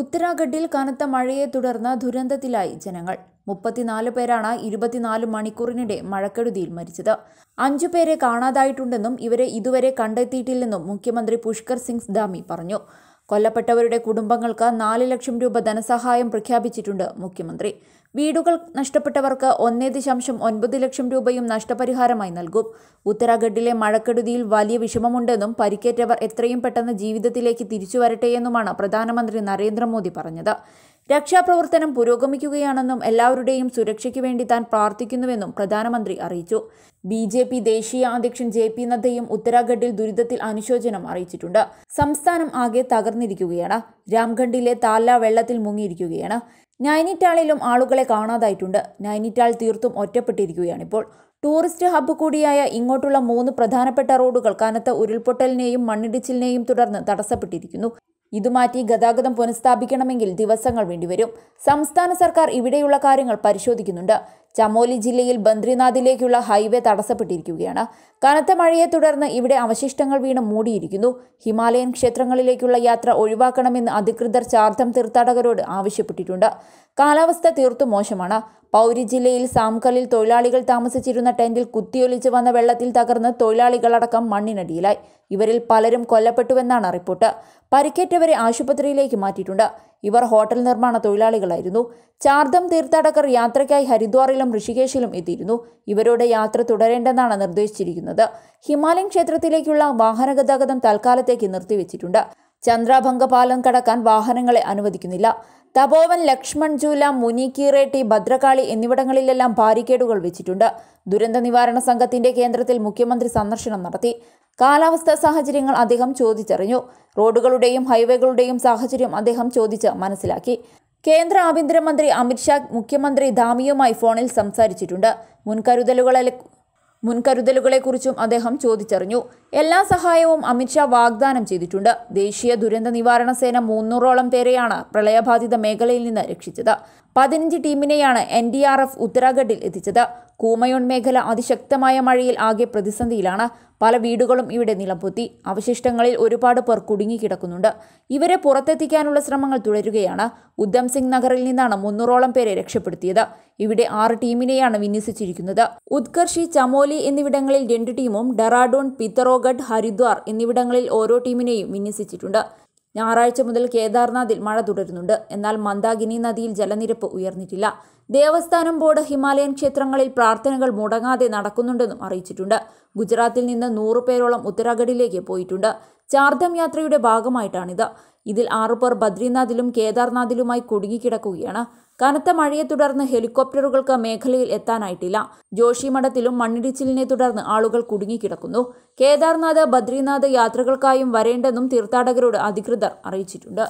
ഉത്തരാഖണ്ഡിൽ കനത്ത മഴയെ തുടർന്ന് ദുരന്തത്തിലായി ജനങ്ങൾ മുപ്പത്തിനാല് പേരാണ് ഇരുപത്തിനാല് മണിക്കൂറിനിടെ മഴക്കെടുതിയിൽ മരിച്ചത് അഞ്ചു പേരെ കാണാതായിട്ടുണ്ടെന്നും ഇവരെ ഇതുവരെ കണ്ടെത്തിയിട്ടില്ലെന്നും മുഖ്യമന്ത്രി പുഷ്കർ സിംഗ് ദാമി പറഞ്ഞു കൊല്ലപ്പെട്ടവരുടെ കുടുംബങ്ങൾക്ക് നാല് ലക്ഷം രൂപ ധനസഹായം പ്രഖ്യാപിച്ചിട്ടുണ്ട് മുഖ്യമന്ത്രി വീടുകൾ നഷ്ടപ്പെട്ടവർക്ക് ഒന്നേ ദശാംശം ഒൻപത് ലക്ഷം രൂപയും നഷ്ടപരിഹാരമായി നൽകും ഉത്തരാഖണ്ഡിലെ മഴക്കെടുതിയിൽ വലിയ വിഷമമുണ്ടെന്നും പരിക്കേറ്റവർ എത്രയും പെട്ടെന്ന് ജീവിതത്തിലേക്ക് തിരിച്ചു വരട്ടെയെന്നുമാണ് പ്രധാനമന്ത്രി നരേന്ദ്രമോദി പറഞ്ഞത് രക്ഷാപ്രവർത്തനം പുരോഗമിക്കുകയാണെന്നും എല്ലാവരുടെയും സുരക്ഷയ്ക്ക് വേണ്ടി താൻ പ്രാർത്ഥിക്കുന്നുവെന്നും പ്രധാനമന്ത്രി അറിയിച്ചു ബി ജെ പി ദേശീയ അധ്യക്ഷൻ ജെ പി നദ്ദയും ഉത്തരാഖണ്ഡിൽ ദുരിതത്തിൽ അനുശോചനം അറിയിച്ചിട്ടുണ്ട് സംസ്ഥാനം ആകെ തകർന്നിരിക്കുകയാണ് രാംഖണ്ഡിലെ താല്ല വെള്ളത്തിൽ മുങ്ങിയിരിക്കുകയാണ് നൈനിറ്റാളിലും ആളുകളെ കാണാതായിട്ടുണ്ട് നൈനിറ്റാൾ തീർത്തും ഒറ്റപ്പെട്ടിരിക്കുകയാണിപ്പോൾ ടൂറിസ്റ്റ് ഹബ്ബ് കൂടിയായ ഇങ്ങോട്ടുള്ള മൂന്ന് പ്രധാനപ്പെട്ട റോഡുകൾ കനത്ത ഉരുൾപൊട്ടലിനെയും മണ്ണിടിച്ചിലിനെയും തുടർന്ന് തടസ്സപ്പെട്ടിരിക്കുന്നു ഇതുമാറ്റി ഗതാഗതം പുനഃസ്ഥാപിക്കണമെങ്കിൽ ദിവസങ്ങൾ വേണ്ടിവരും സംസ്ഥാന സർക്കാർ ഇവിടെയുള്ള കാര്യങ്ങൾ പരിശോധിക്കുന്നുണ്ട് ചമോലി ജില്ലയിൽ ബദ്രിനാഥിലേക്കുള്ള ഹൈവേ തടസ്സപ്പെട്ടിരിക്കുകയാണ് കനത്ത മഴയെ തുടർന്ന് ഇവിടെ അവശിഷ്ടങ്ങൾ വീണ് മൂടിയിരിക്കുന്നു ഹിമാലയൻ ക്ഷേത്രങ്ങളിലേക്കുള്ള യാത്ര ഒഴിവാക്കണമെന്ന് അധികൃതർ ചാർത്ഥം തീർത്ഥാടകരോട് ആവശ്യപ്പെട്ടിട്ടുണ്ട് കാലാവസ്ഥ തീർത്തും മോശമാണ് പൗരി ജില്ലയിൽ സാംകലിൽ തൊഴിലാളികൾ താമസിച്ചിരുന്ന ടെന്റിൽ കുത്തിയൊലിച്ച് വന്ന വെള്ളത്തിൽ തകർന്ന് തൊഴിലാളികളടക്കം മണ്ണിനടിയിലായി ഇവരിൽ പലരും കൊല്ലപ്പെട്ടുവെന്നാണ് റിപ്പോർട്ട് പരിക്കേറ്റവരെ ആശുപത്രിയിലേക്ക് മാറ്റിയിട്ടുണ്ട് ഇവർ ഹോട്ടൽ നിർമ്മാണ തൊഴിലാളികളായിരുന്നു ചാർദം തീർത്ഥാടകർ യാത്രയ്ക്കായി ഹരിദ്വാറിലും ഋഷികേശിലും എത്തിയിരുന്നു ഇവരുടെ യാത്ര തുടരേണ്ടെന്നാണ് നിർദ്ദേശിച്ചിരിക്കുന്നത് ഹിമാലയൻ ക്ഷേത്രത്തിലേക്കുള്ള വാഹന ഗതാഗതം തൽക്കാലത്തേക്ക് നിർത്തിവെച്ചിട്ടുണ്ട് ചന്ദ്രാഭംഗ പാലം കടക്കാൻ വാഹനങ്ങളെ അനുവദിക്കുന്നില്ല തപോവൻ ലക്ഷ്മൺ ജൂല മുനി കീറേട്ടി ഭദ്രകാളി എന്നിവിടങ്ങളിലെല്ലാം ബാരിക്കേഡുകൾ വെച്ചിട്ടുണ്ട് ദുരന്ത നിവാരണ സംഘത്തിന്റെ കേന്ദ്രത്തിൽ മുഖ്യമന്ത്രി സന്ദർശനം നടത്തി കാലാവസ്ഥാ സാഹചര്യങ്ങൾ അദ്ദേഹം ചോദിച്ചറിഞ്ഞു റോഡുകളുടെയും ഹൈവേകളുടെയും സാഹചര്യം അദ്ദേഹം ചോദിച്ച് മനസ്സിലാക്കി കേന്ദ്ര ആഭ്യന്തരമന്ത്രി അമിത്ഷാ മുഖ്യമന്ത്രി ധാമിയുമായി ഫോണിൽ സംസാരിച്ചിട്ടുണ്ട് മുൻകരുതലുകളെ മുൻകരുതലുകളെക്കുറിച്ചും അദ്ദേഹം ചോദിച്ചറിഞ്ഞു എല്ലാ സഹായവും അമിത്ഷാ വാഗ്ദാനം ചെയ്തിട്ടുണ്ട് ദേശീയ ദുരന്ത നിവാരണ സേന മുന്നൂറോളം പേരെയാണ് പ്രളയബാധിത മേഖലയിൽ നിന്ന് രക്ഷിച്ചത് പതിനഞ്ച് ടീമിനെയാണ് എൻ ഡി ആർ എഫ് ഉത്തരാഖണ്ഡിൽ എത്തിച്ചത് കൂമയോൺ മേഖല അതിശക്തമായ മഴയിൽ ആകെ പ്രതിസന്ധിയിലാണ് പല വീടുകളും ഇവിടെ നിലംപൊത്തി അവശിഷ്ടങ്ങളിൽ ഒരുപാട് പേർ കുടുങ്ങിക്കിടക്കുന്നുണ്ട് ഇവരെ പുറത്തെത്തിക്കാനുള്ള ശ്രമങ്ങൾ തുടരുകയാണ് ഉദ്ധം സിംഗ് നഗറിൽ നിന്നാണ് മുന്നൂറോളം പേരെ രക്ഷപ്പെടുത്തിയത് ഇവിടെ ആറ് ടീമിനെയാണ് വിന്യസിച്ചിരിക്കുന്നത് ഉത്കർഷി ചമോലി എന്നിവിടങ്ങളിൽ രണ്ട് ടീമും ഡെറാഡൂൺ പിത്തറോഗഡ് ഹരിദ്വാർ എന്നിവിടങ്ങളിൽ ഓരോ ടീമിനെയും വിന്യസിച്ചിട്ടുണ്ട് ഞായറാഴ്ച മുതൽ കേദാർനാഥിൽ മഴ തുടരുന്നുണ്ട് എന്നാൽ മന്ദാകിനി നദിയിൽ ജലനിരപ്പ് ഉയർന്നിട്ടില്ല ദേവസ്ഥാനം ബോർഡ് ഹിമാലയൻ ക്ഷേത്രങ്ങളിൽ പ്രാർത്ഥനകൾ മുടങ്ങാതെ നടക്കുന്നുണ്ടെന്നും അറിയിച്ചിട്ടുണ്ട് ഗുജറാത്തിൽ നിന്ന് നൂറുപേരോളം പേരോളം ഉത്തരാഖണ്ഡിലേക്ക് പോയിട്ടുണ്ട് ചാർധം യാത്രയുടെ ഭാഗമായിട്ടാണിത് ഇതിൽ ആറുപേർ ബദ്രിനാഥിലും കേദാർനാഥിലുമായി കുടുങ്ങിക്കിടക്കുകയാണ് കനത്ത മഴയെ തുടർന്ന് ഹെലികോപ്റ്ററുകൾക്ക് മേഖലയിൽ എത്താനായിട്ടില്ല ജോഷിമഠത്തിലും മണ്ണിടിച്ചിലിനെ തുടർന്ന് ആളുകൾ കുടുങ്ങിക്കിടക്കുന്നു കേദാർനാഥ് ബദ്രിനാഥ് യാത്രകൾക്കായും വരേണ്ടെന്നും തീർത്ഥാടകരോട് അധികൃതർ അറിയിച്ചിട്ടുണ്ട്